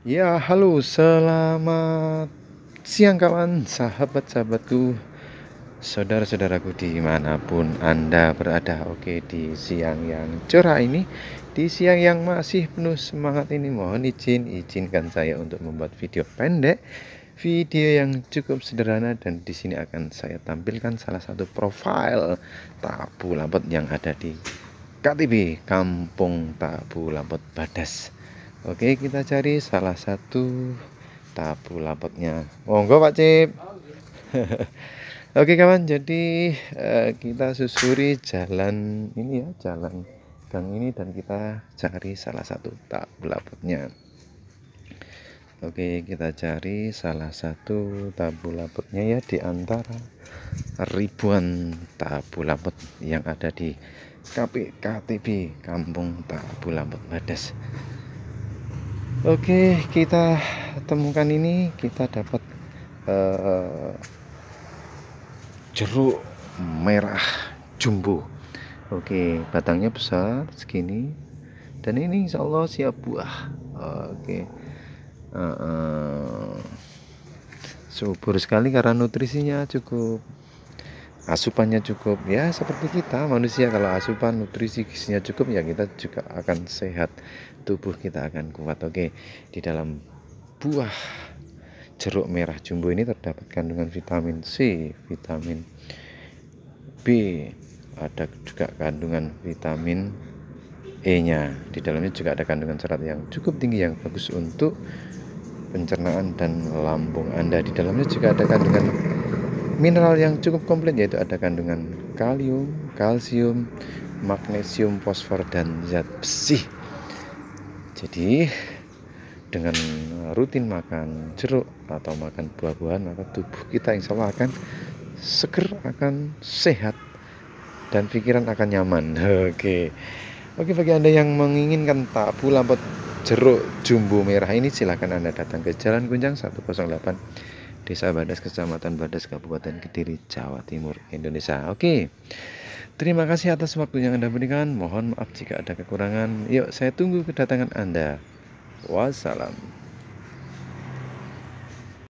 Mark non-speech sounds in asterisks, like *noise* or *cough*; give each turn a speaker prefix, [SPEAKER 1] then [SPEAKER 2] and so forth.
[SPEAKER 1] Ya, halo, selamat siang kawan, sahabat-sahabatku, saudara-saudaraku dimanapun Anda berada. Oke, di siang yang cerah ini, di siang yang masih penuh semangat ini, mohon izin, izinkan saya untuk membuat video pendek, video yang cukup sederhana dan di sini akan saya tampilkan salah satu profil tabu lampet yang ada di KTB Kampung Tabu Lampet Badas. Oke, kita cari salah satu tabu lapotnya. Monggo Pak Cip. *laughs* Oke kawan, jadi eh, kita susuri jalan ini ya, jalan gang ini dan kita cari salah satu tabu lapotnya. Oke, kita cari salah satu tabu lapotnya ya di antara ribuan tabu lapot yang ada di KPKTB Kampung Tabu Lapot Bades. Oke, kita temukan ini kita dapat uh, jeruk merah jumbo. Oke, batangnya besar segini. Dan ini insya Allah siap buah. Oke. Uh, uh, subur sekali karena nutrisinya cukup asupannya cukup ya seperti kita manusia kalau asupan nutrisi gizinya cukup ya kita juga akan sehat tubuh kita akan kuat oke di dalam buah jeruk merah jumbo ini terdapat kandungan vitamin C vitamin B ada juga kandungan vitamin E nya di dalamnya juga ada kandungan serat yang cukup tinggi yang bagus untuk pencernaan dan lambung Anda di dalamnya juga ada kandungan Mineral yang cukup komplit yaitu ada kandungan kalium, kalsium, magnesium, fosfor dan zat besi. Jadi dengan rutin makan jeruk atau makan buah-buahan maka tubuh kita insya Allah akan seger, akan sehat dan pikiran akan nyaman. *laughs* Oke. Oke bagi Anda yang menginginkan tabu lampot jeruk jumbo merah ini silahkan Anda datang ke Jalan Gunjang 108 Desa Badas, Kecamatan Badas, Kabupaten Kediri, Jawa Timur, Indonesia. Oke. Terima kasih atas waktu yang Anda berikan. Mohon maaf jika ada kekurangan. Yuk, saya tunggu kedatangan Anda. Wassalam.